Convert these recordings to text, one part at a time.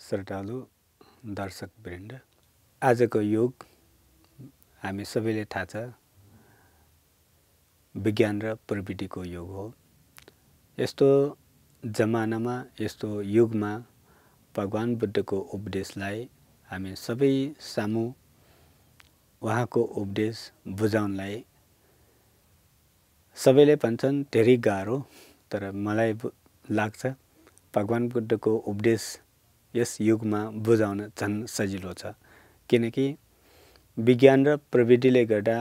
श्रद्धालु दर्शक वृन्द आजको युग हामी सबैले थाहा छ विज्ञान र प्रविधिको युग हो यस्तो जमानामा यस्तो युगमा भगवान् बुद्धको उपदेशलाई हामी सबै सामु उहाँको उपदेश बुझाउनलाई सबैले भन्छन् धेरै गाह्रो तर मलाई लाग्छ भगवान् बुद्धको उपदेश यस युगमा बुझाउन झन् सजिलो छ किनकि विज्ञान र प्रविधिले गर्दा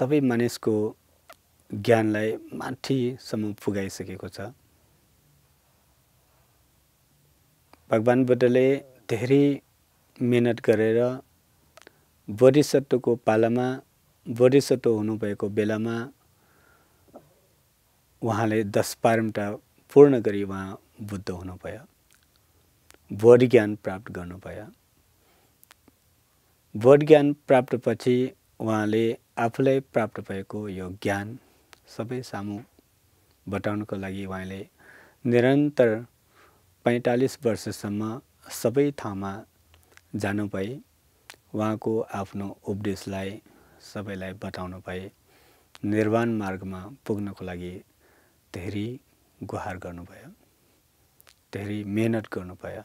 सबै मानिसको ज्ञानलाई माथिसम्म पुगाइसकेको छ भगवान् बुद्धले धेरै मिहिनेत गरेर बोधिसत्वको पालामा बोधिसत्व हुनुभएको बेलामा उहाँले दस पारमटा पूर्ण गरी उहाँ बुद्ध हुनुभयो बोध ज्ञान प्राप्त गर्नुभयो बोध ज्ञान प्राप्तपछि उहाँले आफूलाई प्राप्त भएको यो ज्ञान सबै सामु बताउनको लागि उहाँले निरन्तर पैँतालिस वर्षसम्म सबै ठाउँमा जानु भए उहाँको आफ्नो उपदेशलाई सबैलाई बताउनु भए निर्वाण मार्गमा पुग्नको लागि धेरै गुहार गर्नुभयो धेरै मेहनत गर्नुभयो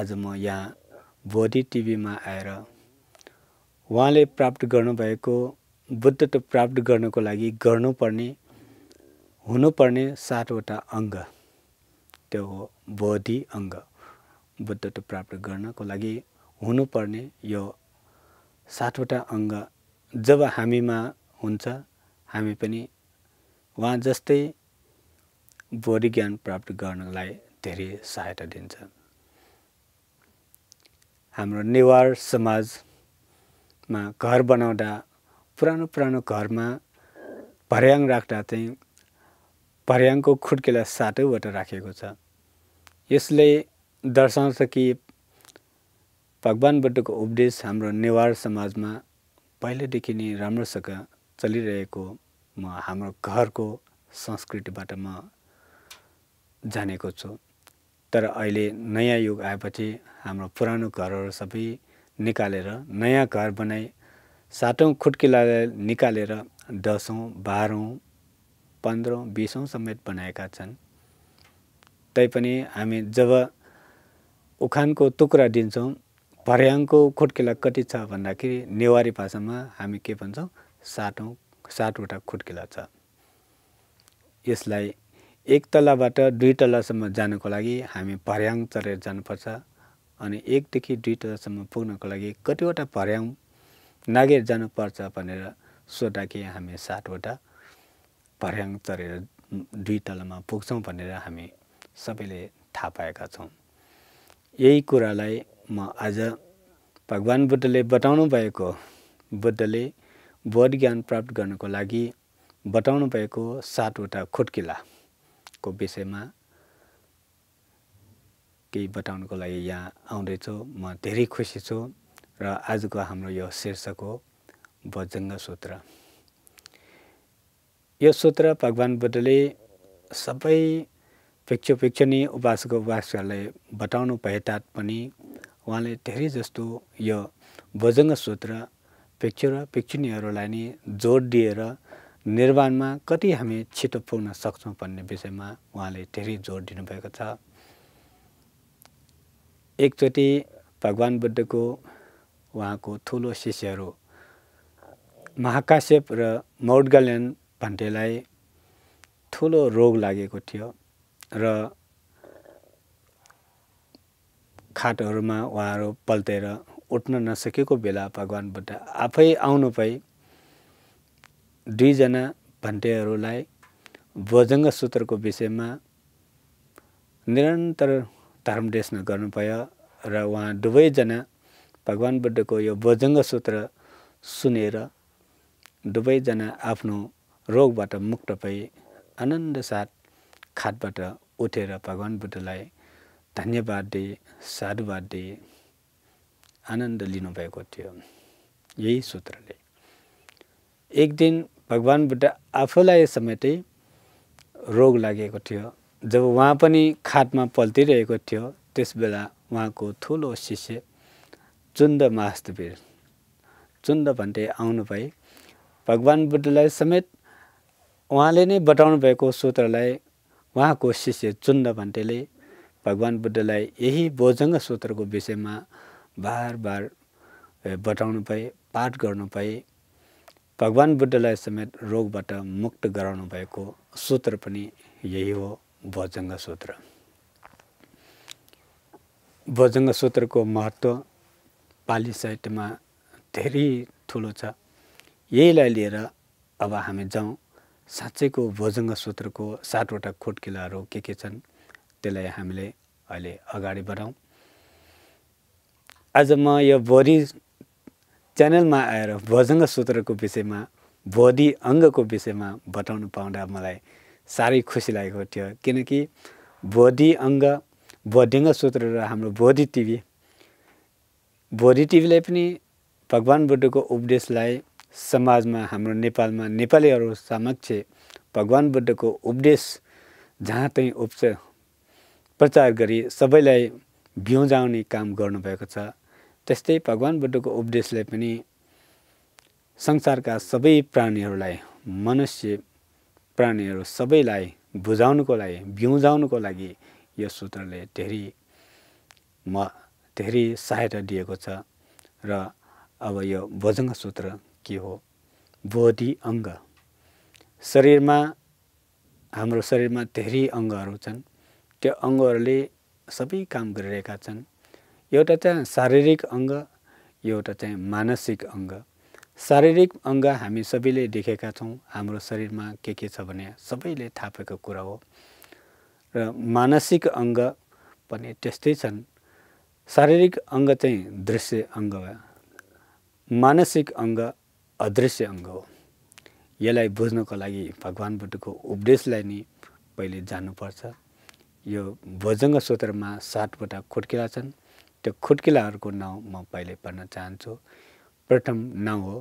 आज म यहाँ बोधी टिभीमा आएर उहाँले प्राप्त गर्नुभएको बुद्धत्व प्राप्त गर्नको लागि गर्नुपर्ने हुनुपर्ने सातवटा अङ्ग त्यो हो बोधि अङ्ग बुद्धत्व प्राप्त गर्नको लागि हुनुपर्ने यो सातवटा अङ्ग जब हामीमा हुन्छ हामी पनि उहाँ जस्तै बोरी ज्ञान प्राप्त गर्नलाई धेरै सहायता दिन्छ हाम्रो नेवार समाजमा घर बनाउँदा पुरानो पुरानो घरमा भर्याङ राख्दा चाहिँ भर्याङको खुड्केलाई सातैवटा राखेको छ यसले दर्शाउँछ कि भगवान्बाटको उपदेश हाम्रो नेवार समाजमा पहिलेदेखि नै राम्रोसँग चलिरहेको म हाम्रो घरको संस्कृतिबाट म जानेको छु तर अहिले नयाँ युग आएपछि हाम्रो पुरानो घरहरू सबै निकालेर नयाँ घर बनाई सातौँ लगाएर निकालेर दसौँ बाह्रौँ पन्ध्रौँ बिसौँ समेत बनाएका छन् तैपनि हामी जब उखानको टुक्रा दिन्छौँ भर्याङको खुड्किला कति छ भन्दाखेरि नेवारी भाषामा हामी के भन्छौँ सातौँ सातवटा खुट्केला छ यसलाई एक तलाबाट दुई तलासम्म जानको लागि हामी भर्याङ चढेर जानुपर्छ अनि एकदेखि दुई तलासम्म पुग्नको लागि कतिवटा भर्याङ नागेर जानुपर्छ भनेर सोद्धाखेरि हामी सातवटा भर्याङ चढेर दुई तलामा पुग्छौँ भनेर हामी सबैले थाहा पाएका छौँ यही कुरालाई म आज भगवान् बुद्धले बताउनु भएको बुद्धले बोध ज्ञान प्राप्त गर्नको लागि बताउनु भएको सातवटा खुट्किलाको विषयमा केही बताउनुको लागि यहाँ आउँदैछु म धेरै खुसी छु र आजको हाम्रो यो शीर्षक हो भजङ्ग सूत्र यो सूत्र भगवान् बुद्धले सबै भिक्षु नै उपासक उपासकहरूलाई बताउनु भए तापनि उहाँले धेरै जस्तो यो भोजङ्ग सूत्र भिक्षु र भिक्षुनीहरूलाई नै जोड दिएर निर्माणमा कति हामी छिटो पुग्न सक्छौँ भन्ने विषयमा उहाँले धेरै जोड दिनुभएको छ एकचोटि भगवान् बुद्धको उहाँको ठुलो शिष्यहरू महाकाश्यप र मौटगल्यान भन्टेलाई ठुलो रोग लागेको थियो र खाटहरूमा उहाँहरू पल्टेर उठ्न नसकेको बेला भगवान्बाट आफै आउनु पाए दुईजना भन्टेहरूलाई भोजङ्ग सूत्रको विषयमा निरन्तर धर्मदेशमा गर्नुभयो र उहाँ दुवैजना भगवान् बुद्धको यो भोजङ्ग सूत्र सुनेर दुवैजना आफ्नो रोगबाट मुक्त भए आनन्द साथ खाटबाट उठेर भगवान् बुद्धलाई धन्यवाद दिए साधुवाद दिए आनन्द लिनुभएको थियो यही सूत्रले एक दिन भगवान् बुद्ध आफूलाई समेतै रोग लागेको थियो जब उहाँ पनि खाटमा पल्टिरहेको थियो त्यसबेला उहाँको ठुलो शिष्य चुन्द महास्तवीर चुन्द भन्दै आउनु भए भगवान् बुद्धलाई समेत उहाँले नै बताउनु भएको सूत्रलाई उहाँको शिष्य चुन्द भन्टेले भगवान् बुद्धलाई यही बोजङ्ग सूत्रको विषयमा बार बार बताउनु पाए पाठ गर्नु पाए भगवान् बुद्धलाई समेत रोगबाट मुक्त गराउनु भएको सूत्र पनि यही हो भोजङ्ग सूत्र भोजङ्ग सूत्रको महत्त्व पाली साहित्यमा धेरै ठुलो छ यहीलाई लिएर अब हामी जाउँ साँच्चैको भोजङ्ग सूत्रको सातवटा खोट के के छन् त्यसलाई हामीले अहिले अगाडि बढाउँ आज म यो भोरि च्यानलमा आएर भोजङ्ग सूत्रको विषयमा भोधि अङ्गको विषयमा बताउनु पाउँदा मलाई साह्रै खुसी लागेको थियो किनकि भोधि अङ्ग भोधिङ्ग सूत्र र हाम्रो भोधि टिभी भोधि टिभीले पनि भगवान् बुद्धको उपदेशलाई समाजमा हाम्रो नेपालमा नेपालीहरू समक्ष भगवान् बुद्धको उपदेश जहाँ तै उपच प्रचार गरी सबैलाई भ्युजाउने काम गर्नुभएको छ त्यस्तै भगवान् बुद्धको उपदेशले पनि संसारका सबै प्राणीहरूलाई मनुष्य प्राणीहरू सबैलाई बुझाउनुको लागि भ्युजाउनुको लागि यो सूत्रले धेरै म धेरै सहायता दिएको छ र अब यो भोजङ्ग सूत्र के हो बडी अङ्ग शरीरमा हाम्रो शरीरमा धेरै अङ्गहरू छन् त्यो अङ्गहरूले सबै काम गरिरहेका छन् एउटा चाहिँ शारीरिक अङ्ग एउटा चाहिँ मानसिक अङ्ग शारीरिक अङ्ग हामी सबैले देखेका छौँ हाम्रो शरीरमा के के छ भने सबैले थापेको कुरा हो र मानसिक अङ्ग पनि त्यस्तै छन् शारीरिक अङ्ग चाहिँ दृश्य अङ्ग मानसिक अङ्ग अदृश्य अङ्ग हो यसलाई बुझ्नको लागि बुद्धको उपदेशलाई नै पहिले जान्नुपर्छ यो भोजङ्ग सूत्रमा सातवटा खुट्किला छन् त्यो खुट्किलाहरूको नाउँ म पहिले पढ्न चाहन्छु प्रथम नाउँ हो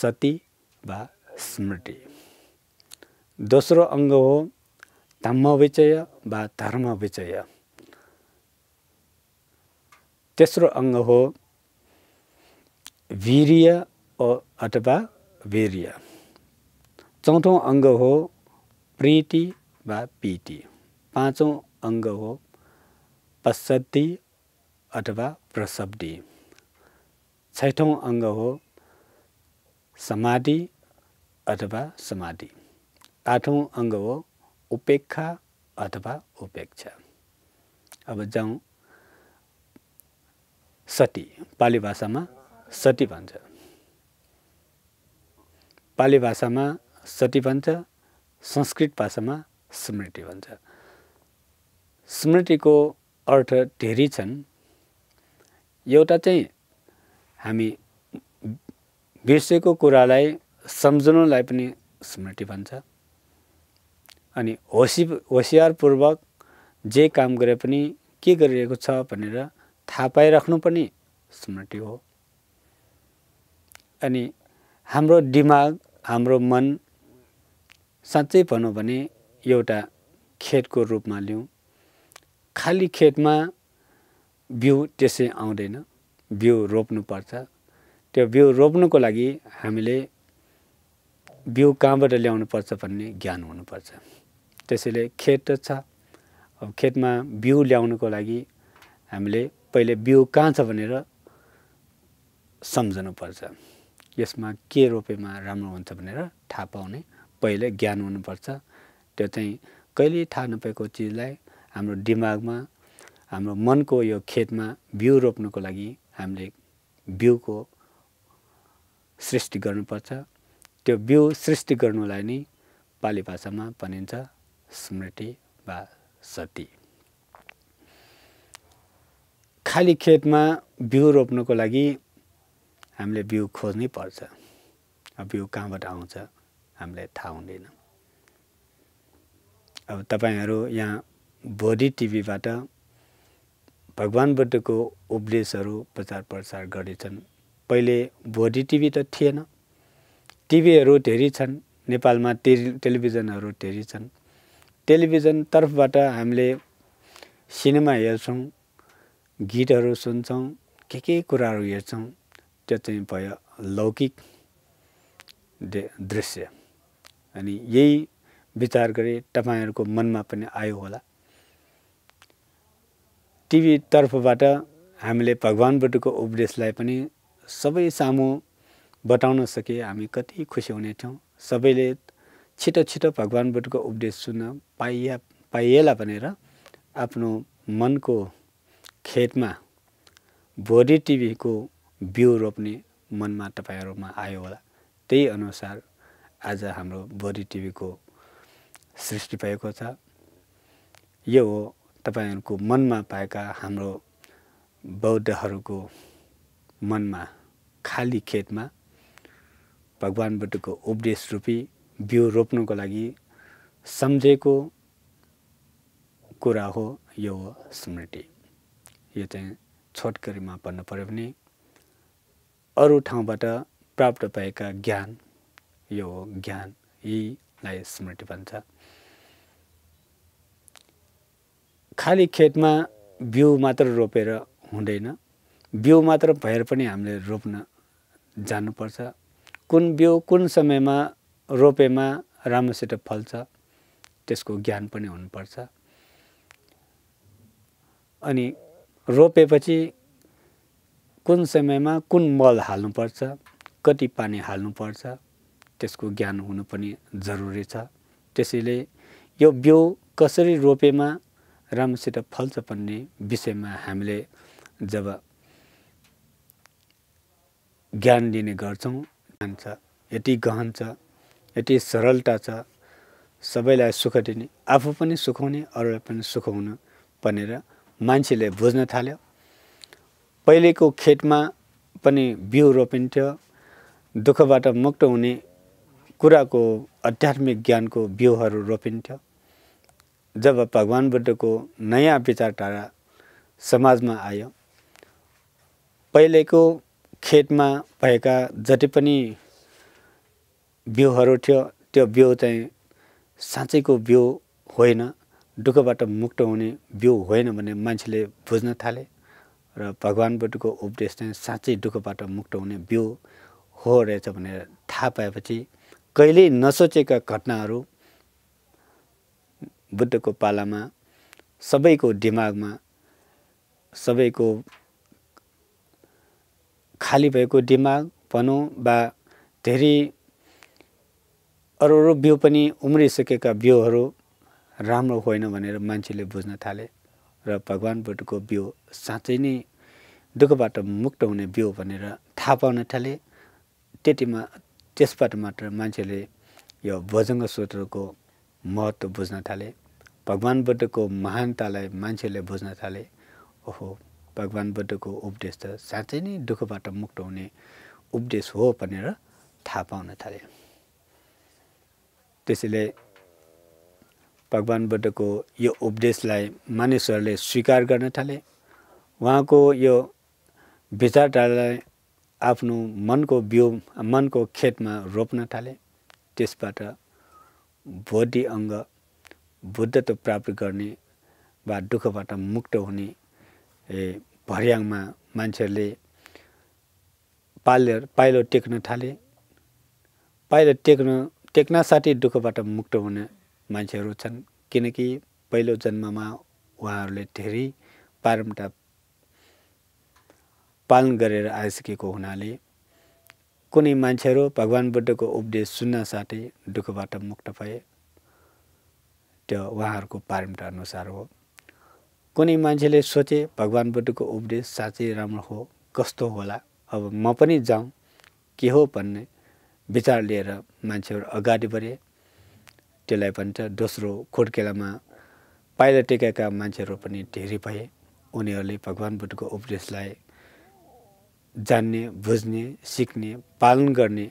सती वा स्मृति दोस्रो अङ्ग हो विचय वा धर्म धर्मविचय तेस्रो अङ्ग हो वीर्य अथवा वीर्य चौथौँ अङ्ग हो प्रीति वा पिटी पाँचौँ अङ्ग हो पश्चद्दी अथवा प्रसब्दी छैठौँ अङ्ग हो समाधि अथवा समाधि आठौँ अङ्ग हो उपेक्षा अथवा उपेक्षा अब जाउँ सती पाली भाषामा सती भन्छ नेपाली भाषामा सटी भन्छ संस्कृत भाषामा स्मृति भन्छ स्मृतिको अर्थ धेरै छन् एउटा चाहिँ हामी बिर्सेको कुरालाई सम्झनुलाई पनि स्मृति भन्छ अनि होसि होसियारपूर्वक जे काम गरे पनि के गरिरहेको छ भनेर थाहा पाइराख्नु पनि स्मृति हो अनि हाम्रो दिमाग हाम्रो मन साँच्चै भनौँ भने एउटा खेतको रूपमा लिउँ खाली खेतमा बिउ त्यसै आउँदैन बिउ रोप्नुपर्छ त्यो बिउ रोप्नुको लागि हामीले बिउ कहाँबाट ल्याउनुपर्छ भन्ने ज्ञान हुनुपर्छ त्यसैले खेत त छ अब खेतमा बिउ ल्याउनुको लागि हामीले पहिले बिउ कहाँ छ भनेर सम्झनुपर्छ यसमा के रोपेमा राम्रो हुन्छ भनेर थाहा पाउने पहिले ज्ञान हुनुपर्छ त्यो चाहिँ कहिले थाहा नपाएको चिजलाई हाम्रो दिमागमा हाम्रो मनको यो खेतमा बिउ रोप्नुको लागि हामीले बिउको सृष्टि गर्नुपर्छ त्यो बिउ सृष्टि गर्नुलाई नै पाली भाषामा भनिन्छ स्मृति वा सती खाली खेतमा बिउ रोप्नुको लागि हामीले बिउ खोज्नै पर्छ अब बिउ कहाँबाट आउँछ हामीलाई थाहा हुँदैन अब तपाईँहरू यहाँ बोडी टिभीबाट भगवान् बुद्धको उपदेशहरू प्रचार प्रसार गर्दैछन् पहिले बोडी टिभी त थिएन टिभीहरू धेरै छन् नेपालमा टे टेलिभिजनहरू धेरै छन् टेलिभिजन तर्फबाट हामीले सिनेमा हेर्छौँ गीतहरू सुन्छौँ के के कुराहरू हेर्छौँ त्यो चाहिँ भयो लौकिक दृश्य अनि यही विचार गरे तपाईँहरूको मनमा पनि आयो होला टिभी तर्फबाट हामीले भगवान्बटको उपदेशलाई पनि सबै सामु बताउन सके हामी कति खुसी हुने थियौँ सबैले छिटो छिटो भगवान्बटको उपदेश सुन्न पाइया पाइएला भनेर आफ्नो मनको खेतमा भोरी टिभीको बिउ रोप्ने मनमा तपाईँहरूमा आयो होला त्यही अनुसार आज हाम्रो बोरी टिभीको सृष्टि भएको छ यो हो तपाईँहरूको मनमा पाएका हाम्रो बौद्धहरूको मनमा खाली खेतमा बुद्धको उपदेश रूपी बिउ रोप्नुको लागि सम्झेको कुरा हो यो हो स्मृति यो चाहिँ छोटकरीमा भन्नु पऱ्यो भने अरू ठाउँबाट प्राप्त भएका ज्ञान यो हो ज्ञान यीलाई स्मृति भन्छ खाली खेतमा बिउ मात्र रोपेर हुँदैन बिउ मात्र भएर पनि हामीले रोप्न जानुपर्छ कुन बिउ कुन समयमा रोपेमा राम्रोसित फल्छ त्यसको ज्ञान पनि हुनुपर्छ अनि रोपेपछि कुन समयमा कुन मल हाल्नुपर्छ कति पानी हाल्नुपर्छ त्यसको ज्ञान हुनु पनि जरुरी छ त्यसैले यो बिउ कसरी रोपेमा राम्रोसित फल्छ भन्ने विषयमा हामीले जब ज्ञान लिने गर्छौँ छ यति गहन छ यति सरलता छ सबैलाई सुख दिने आफू पनि सुखाउने अरूलाई पनि सुखाउनु भनेर मान्छेले बुझ्न थाल्यो पहिलेको खेतमा पनि बिउ रोपिन्थ्यो दुःखबाट मुक्त हुने कुराको आध्यात्मिक ज्ञानको बिउहरू रोपिन्थ्यो जब भगवान् बुद्धको नयाँ विचारधारा समाजमा आयो पहिलेको खेतमा भएका जति पनि बिउहरू थियो त्यो बिउ चाहिँ साँच्चैको बिउ होइन दुःखबाट मुक्त हुने बिउ होइन भने मान्छेले बुझ्न थाले र भगवान्बटको उपदेश चाहिँ साँच्चै दुःखबाट मुक्त हुने बिउ हो रहेछ भनेर थाहा पाएपछि कहिल्यै नसोचेका घटनाहरू बुद्धको पालामा सबैको दिमागमा सबैको खाली भएको दिमाग भनौँ वा धेरै अरू अरू बिउ पनि उम्रिसकेका बिउहरू राम्रो होइन भनेर मान्छेले बुझ्न थाले र बुद्धको बिउ साँच्चै नै दुःखबाट मुक्त हुने बिउ भनेर थाहा पाउन थाले त्यतिमा त्यसबाट मात्र मान्छेले यो भोजङ्ग सूत्रको महत्त्व बुझ्न थाले भगवान् बुद्धको महानतालाई मान्छेले बुझ्न थाले ओहो भगवान् बुद्धको उपदेश त साँच्चै नै दुःखबाट मुक्त हुने उपदेश हो भनेर थाहा पाउन थाले त्यसैले बुद्धको यो उपदेशलाई मानिसहरूले स्वीकार गर्न थाले उहाँको यो विचारधारालाई आफ्नो मनको बिउ मनको खेतमा रोप्न थाले त्यसबाट बोधि अङ्ग बुद्धत्व प्राप्त गर्ने वा दुःखबाट मुक्त हुने भर्याङमा मान्छेहरूले पाल्य पाइलो टेक्न थाले पाइलो टेक्न टेक्न साथै दुःखबाट मुक्त हुने मान्छेहरू छन् किनकि पहिलो जन्ममा उहाँहरूले धेरै पारम्परा पालन गरेर आइसकेको हुनाले कुनै मान्छेहरू भगवान् बुद्धको उपदेश सुन्न साथै दुःखबाट मुक्त भए त्यो उहाँहरूको पारम्परा अनुसार हो कुनै मान्छेले सोचे भगवान् बुद्धको उपदेश साँच्चै राम्रो हो कस्तो होला अब म पनि जाउँ के हो भन्ने विचार लिएर मान्छेहरू अगाडि बढे त्यसलाई भन्छ दोस्रो खोड्केलामा पाइला टेकेका मान्छेहरू पनि धेरै भए उनीहरूले भगवान् बुद्धको उपदेशलाई जान्ने बुझ्ने सिक्ने पालन गर्ने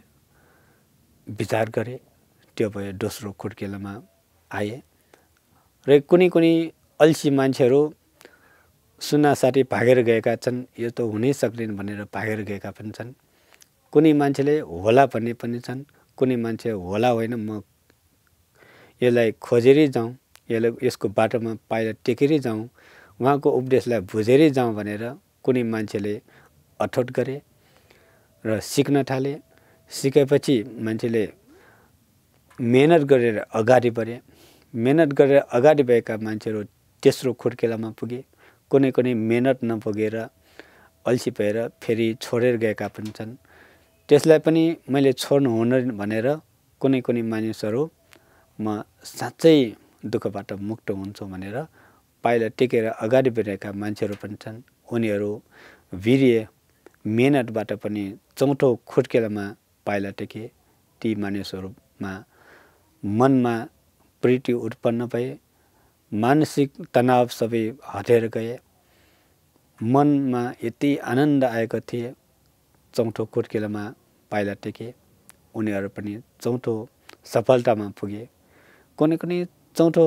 विचार गरे त्यो भयो दोस्रो खुड्केलामा आए र कुनै कुनै अल्छी मान्छेहरू सुना साथी भागेर गएका छन् यो त हुनै सक्दैन भनेर भागेर गएका पनि छन् कुनै मान्छेले होला भन्ने पनि छन् कुनै मान्छे होला होइन म यसलाई खोजेरै जाउँ यसलाई यसको बाटोमा पाइला टेकेरै जाउँ उहाँको उपदेशलाई बुझेरै जाउँ भनेर कुनै मान्छेले अठोट गरे र सिक्न थाले सिकेपछि मान्छेले मेहनत गरेर अगाडि बढे मेहनत गरेर अगाडि भएका मान्छेहरू तेस्रो खुड्केलामा पुगे कुनै कुनै मेहनत नपुगेर अल्छी भएर फेरि छोडेर गएका पनि छन् त्यसलाई पनि मैले छोड्नु हुन भनेर कुनै कुनै मानिसहरू म साँच्चै दुःखबाट मुक्त हुन्छु भनेर पाइला टेकेर अगाडि बढेका मान्छेहरू पनि छन् उनीहरू वीर्य मेहनतबाट पनि चौथो खुट्केलामा पाइला टेके ती मानिसहरूमा मनमा प्रीति उत्पन्न भए मानसिक तनाव सबै हटेर गए मनमा यति आनन्द आएको थिए चौथो खुट्केलामा पाइला टेके उनीहरू पनि चौथो सफलतामा पुगे कुनै कुनै चौथो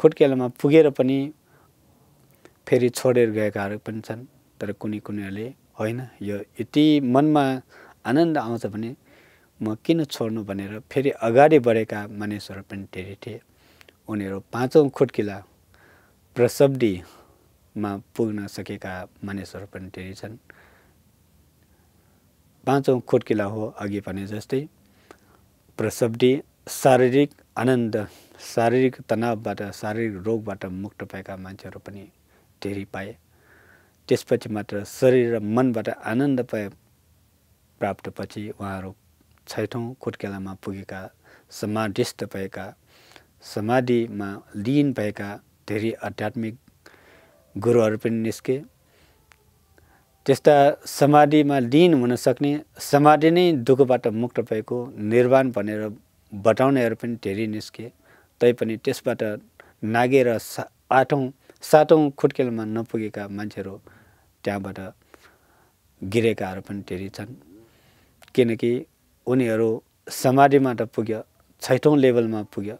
खुट्केलोमा पुगेर पनि फेरि छोडेर गएकाहरू पनि छन् तर कुनै कुनैहरूले होइन यो यति मनमा आनन्द आउँछ भने म किन छोड्नु भनेर फेरि अगाडि बढेका मानिसहरू पनि धेरै थिए उनीहरू पाँचौँ खुट्किला प्रसब्दीमा पुग्न सकेका मानिसहरू पनि धेरै छन् पाँचौँ खुट्किला हो अघि भने जस्तै प्रसब्दी शारीरिक आनन्द शारीरिक तनावबाट शारीरिक रोगबाट मुक्त भएका मान्छेहरू पनि धेरै पाए त्यसपछि मात्र शरीर र मनबाट आनन्द पाए प्राप्तपछि उहाँहरू छैठौँ कुटकेलामा पुगेका समाधिस्थ भएका समाधिमा लिन भएका धेरै आध्यात्मिक गुरुहरू पनि निस्के त्यस्ता समाधिमा लिन हुन सक्ने समाधि नै दुःखबाट मुक्त भएको निर्वाण भनेर बटाउनेहरू पनि धेरै निस्के तैपनि त्यसबाट नागेर सा आठौँ सातौँ खुट्केलमा नपुगेका मान्छेहरू त्यहाँबाट गिरेकाहरू पनि धेरै छन् किनकि उनीहरू समाधिमा त पुग्यो छैठौँ लेभलमा पुग्यो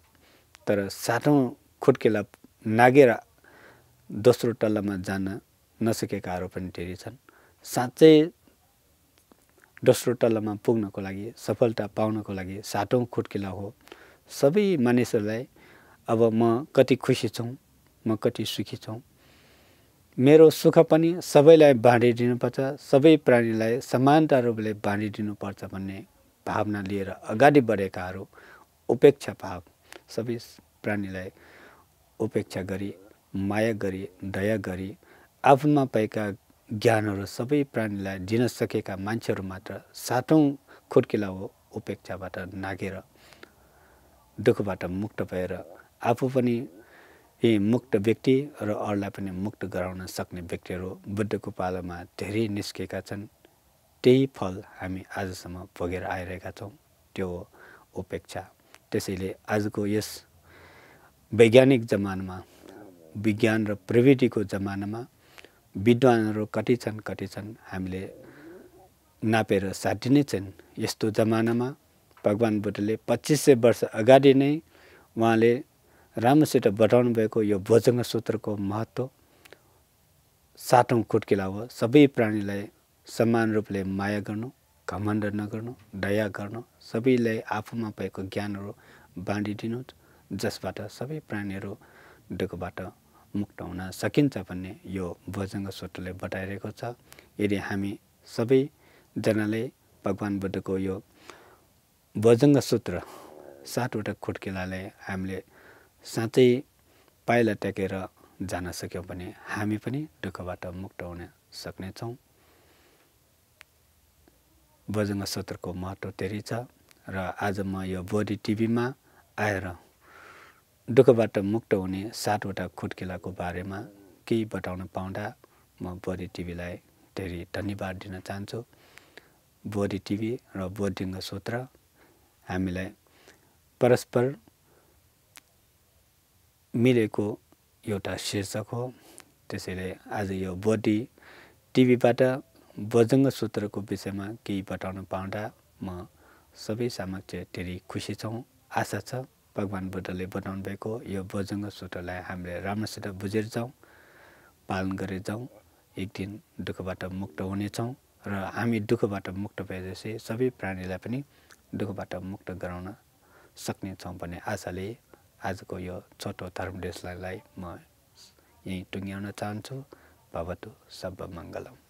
तर सातौँ खुट्केला नागेर दोस्रो तल्लामा जान नसकेकाहरू पनि धेरै छन् साँच्चै दोस्रो तलामा पुग्नको लागि सफलता पाउनको लागि सातौँ खुट्किला हो सबै मानिसहरूलाई अब म कति खुसी छौँ म कति सुखी छौँ मेरो सुख पनि सबैलाई बाँडिदिनुपर्छ सबै प्राणीलाई समानता रूपले बाँडिदिनुपर्छ भन्ने भावना लिएर अगाडि बढेकाहरू उपेक्षा भाव सबै प्राणीलाई उपेक्षा गरी माया गरी दया गरी आफूमा पाएका ज्ञानहरू सबै प्राणीलाई दिन सकेका मान्छेहरू मात्र सातौँ खुड्किला हो उपेक्षाबाट नागेर दुःखबाट मुक्त भएर आफू पनि यी मुक्त व्यक्ति र अरूलाई पनि मुक्त गराउन सक्ने व्यक्तिहरू बुद्धको पालोमा धेरै निस्केका छन् त्यही फल हामी आजसम्म भोगेर आइरहेका छौँ त्यो उपेक्षा त्यसैले आजको यस वैज्ञानिक जमानामा विज्ञान र प्रविधिको जमानामा विद्वानहरू कति छन् कति छन् हामीले नापेर साटी नै छन् यस्तो जमानामा भगवान् बुद्धले पच्चिस सय वर्ष अगाडि नै उहाँले राम्रोसित बताउनु भएको यो भोजङ्ग सूत्रको महत्त्व सातौँ कुटकिला हो सबै प्राणीलाई समान रूपले माया गर्नु घमण्ड नगर्नु दया गर्नु सबैलाई आफूमा भएको ज्ञानहरू बाँडिदिनु जसबाट सबै प्राणीहरू दुःखबाट मुक्त हुन सकिन्छ भन्ने यो भोजङ्ग सूत्रले बताइरहेको छ यदि हामी सबैजनाले भगवान् बुद्धको यो भोजङ्ग सूत्र सातवटा खुड्किलाले हामीले साँच्चै पाइला टेकेर जान सक्यौँ भने हामी पनि दुःखबाट मुक्त हुन सक्नेछौँ भोजङ्ग सूत्रको महत्त्व धेरै छ र आज म यो बोडी टिभीमा आएर दुःखबाट मुक्त हुने सातवटा खुट्केलाको बारेमा केही बताउन पाउँदा म बोरी टिभीलाई धेरै धन्यवाद दिन चाहन्छु बोरी टिभी र बोधिङ्ग सूत्र हामीलाई परस्पर मिलेको एउटा शीर्षक हो त्यसैले आज यो बोडी टिभीबाट बोजङ्ग सूत्रको विषयमा केही बताउन पाउँदा म सबै सामक्ष धेरै खुसी छौँ आशा छ भगवान् बुद्धले बनाउनु भएको यो बजङ्ग सूत्रलाई हामीले राम्रोसित बुझेर जाउँ पालन गरेर जाउँ एक दिन दुःखबाट मुक्त हुनेछौँ र हामी दुःखबाट मुक्त भएपछि सबै प्राणीलाई पनि दुःखबाट मुक्त गराउन सक्नेछौँ भन्ने आशाले आजको यो छोटो धर्मदेशलाई म यहीँ टुङ्ग्याउन चाहन्छु भवतु सब मङ्गलम